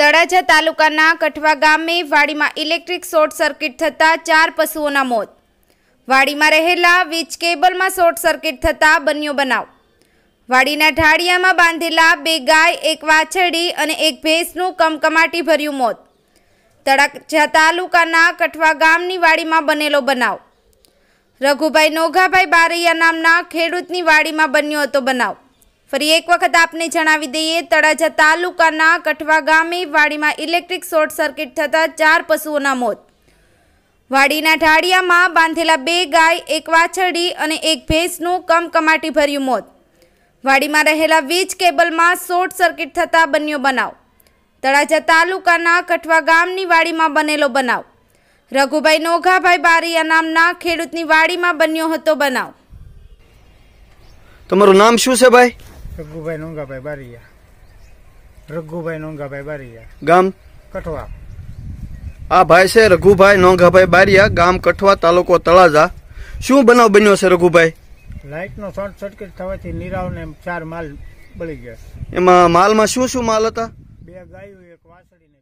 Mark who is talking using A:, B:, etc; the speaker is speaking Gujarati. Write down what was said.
A: તળાજા તાલુકાના કઠવા ગામે વાડીમાં ઇલેક્ટ્રિક શોર્ટ સર્કિટ થતાં ચાર પશુઓના મોત વાડીમાં રહેલા વીજ કેબલમાં શોર્ટ સર્કિટ થતાં બન્યો બનાવ વાડીના ઢાળિયામાં બાંધેલા બે ગાય એક વાછરડી અને એક ભેંસનું કમકમાટી ભર્યું મોત તળાજા તાલુકાના કઠવા ગામની વાડીમાં બનેલો બનાવ રઘુભાઈ નોઘાભાઈ બારૈયા નામના ખેડૂતની વાડીમાં બન્યો હતો બનાવ ફરી એક વખત આપને જણાવી દઈએ તળાજા તાલુકાના કઠવા ગામે વાડીમાં ઇલેક્ટ્રિક શોર્ટ સર્કિટ થતાં ચાર પશુઓના મોત વાડીના ઢાળિયામાં બાંધેલા બે ગાય એક વાછરડી અને એક ભેંસનું કમકમાટી ભર્યું મોત વાડીમાં રહેલા વીજ કેબલમાં શોર્ટ સર્કિટ થતાં બન્યો બનાવ તળાજા તાલુકાના કઠવા ગામની વાડીમાં બનેલો બનાવ રઘુભાઈ નોઘાભાઈ બારીયા નામના ખેડૂતની વાડીમાં બન્યો હતો બનાવ
B: તમારું નામ શું છે ભાઈ
C: રઘુભાઈ નોંગાભાઈ બારીયા રઘુભાઈ નોંગાભાઈ બારીયા ગામ કઠવા
B: આ ભાઈ છે રઘુભાઈ નોંઘાભાઈ બારીયા ગામ કઠવા તાલુકો તળાજા શું બનાવ બન્યો છે રઘુભાઈ
C: લાઇટનો શોર્ટ સર્કિટ થવાથી નીરાવને ચાર માલ બળી ગયા
B: એમાં માલમાં શું શું માલ હતા
C: બે ગાયો એક વાસળી ને